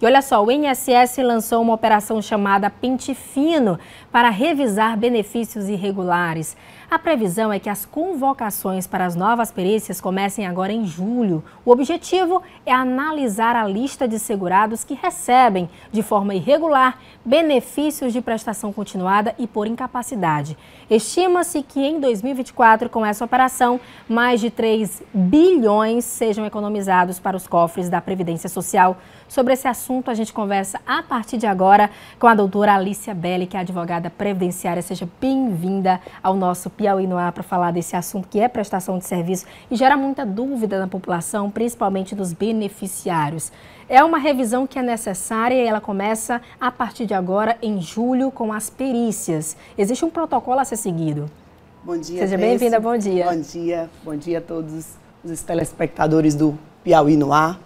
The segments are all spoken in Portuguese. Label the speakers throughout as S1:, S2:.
S1: E olha só, o INSS lançou uma operação chamada Pente Fino para revisar benefícios irregulares. A previsão é que as convocações para as novas perícias comecem agora em julho. O objetivo é analisar a lista de segurados que recebem, de forma irregular, benefícios de prestação continuada e por incapacidade. Estima-se que em 2024, com essa operação, mais de 3 bilhões sejam economizados para os cofres da Previdência Social. Sobre esse assunto, a gente conversa a partir de agora com a doutora Alicia Belli, que é advogada previdenciária. Seja bem-vinda ao nosso Piauí no ar para falar desse assunto que é prestação de serviço e gera muita dúvida na população, principalmente dos beneficiários. É uma revisão que é necessária e ela começa a partir de agora, em julho, com as perícias. Existe um protocolo a ser seguido. Bom dia. Seja bem-vinda, bom
S2: dia. Bom dia, bom dia a todos os telespectadores do Piauí no ar.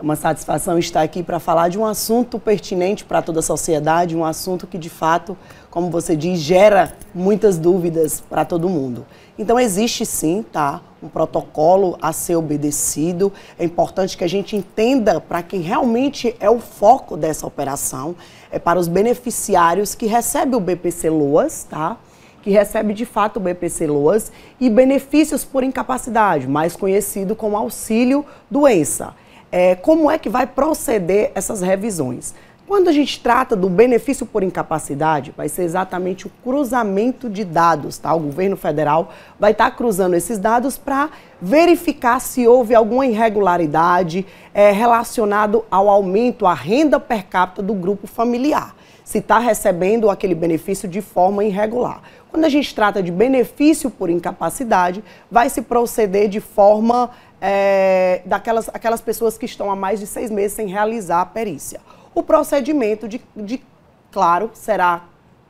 S2: É uma satisfação estar aqui para falar de um assunto pertinente para toda a sociedade, um assunto que, de fato, como você diz, gera muitas dúvidas para todo mundo. Então, existe sim, tá? Um protocolo a ser obedecido. É importante que a gente entenda para quem realmente é o foco dessa operação. É para os beneficiários que recebem o BPC Loas, tá? que recebe de fato o BPC Loas e benefícios por incapacidade, mais conhecido como auxílio doença é, como é que vai proceder essas revisões. Quando a gente trata do benefício por incapacidade, vai ser exatamente o cruzamento de dados, tá? O governo federal vai estar tá cruzando esses dados para verificar se houve alguma irregularidade é, relacionado ao aumento à renda per capita do grupo familiar se está recebendo aquele benefício de forma irregular. Quando a gente trata de benefício por incapacidade, vai se proceder de forma é, daquelas aquelas pessoas que estão há mais de seis meses sem realizar a perícia. O procedimento, de, de claro, será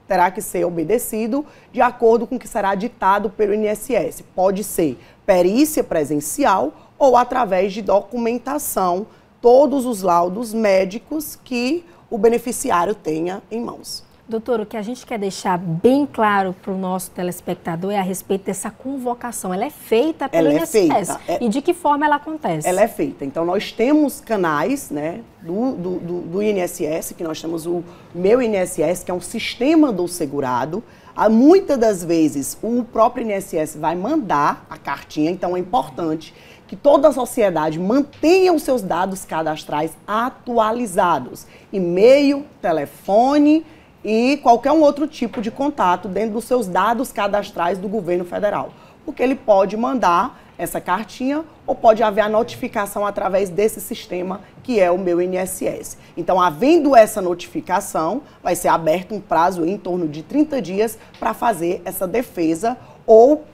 S2: terá que ser obedecido de acordo com o que será ditado pelo INSS. Pode ser perícia presencial ou através de documentação, todos os laudos médicos
S1: que o beneficiário tenha em mãos. Doutor, o que a gente quer deixar bem claro para o nosso telespectador é a respeito dessa convocação. Ela é feita pelo INSS. É é... E de que forma ela acontece? Ela é
S2: feita. Então, nós temos canais né, do, do, do, do INSS, que nós temos o Meu INSS, que é um sistema do segurado. Há, ah, muitas das vezes, o próprio INSS vai mandar a cartinha, então é importante que toda a sociedade mantenha os seus dados cadastrais atualizados. E-mail, telefone e qualquer um outro tipo de contato dentro dos seus dados cadastrais do governo federal. Porque ele pode mandar essa cartinha ou pode haver a notificação através desse sistema que é o meu INSS. Então, havendo essa notificação, vai ser aberto um prazo em torno de 30 dias para fazer essa defesa ou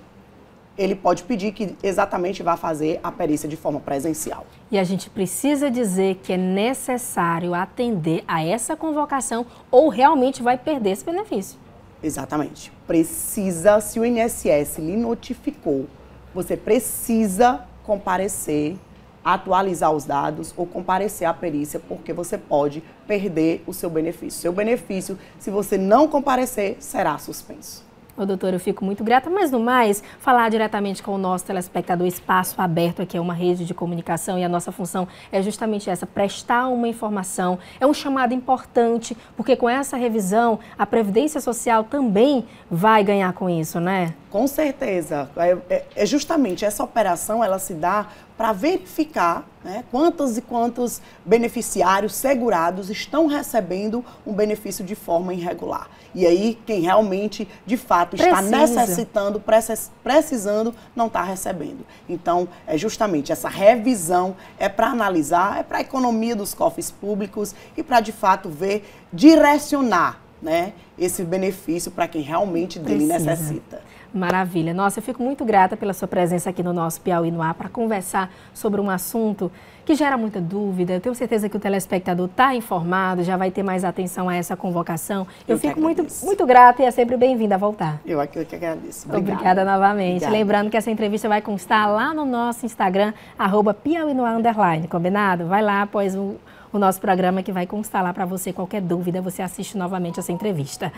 S2: ele pode pedir que exatamente vá fazer a perícia de forma presencial.
S1: E a gente precisa dizer que é necessário atender a essa convocação ou realmente vai perder esse benefício. Exatamente.
S2: Precisa, se o INSS lhe notificou, você precisa comparecer, atualizar os dados ou comparecer à perícia, porque você pode perder o seu benefício. Seu benefício, se você não comparecer, será suspenso.
S1: Ô, doutor, eu fico muito grata, mas no mais, falar diretamente com o nosso telespectador, espaço aberto aqui é uma rede de comunicação e a nossa função é justamente essa, prestar uma informação. É um chamado importante, porque com essa revisão, a Previdência Social também vai ganhar com isso, né?
S2: Com certeza. É, é, é justamente essa operação, ela se dá para verificar né? Quantos e quantos beneficiários segurados estão recebendo um benefício de forma irregular? E aí, quem realmente, de fato, Precisa. está necessitando, precisando, não está recebendo. Então, é justamente essa revisão é para analisar, é para a economia dos cofres públicos e para, de fato, ver, direcionar né, esse benefício para quem realmente
S1: dele Precisa. necessita. Maravilha. Nossa, eu fico muito grata pela sua presença aqui no nosso Piauí no Ar para conversar sobre um assunto que gera muita dúvida. Eu tenho certeza que o telespectador está informado, já vai ter mais atenção a essa convocação. Eu, eu fico muito, muito grata e é sempre bem-vinda a voltar. Eu aqui eu que agradeço. Obrigada, Obrigada novamente. Obrigada. Lembrando que essa entrevista vai constar lá no nosso Instagram, arroba Piauí no Ar, underline, combinado? Vai lá, pois o o nosso programa que vai constar lá para você qualquer dúvida, você assiste novamente essa entrevista.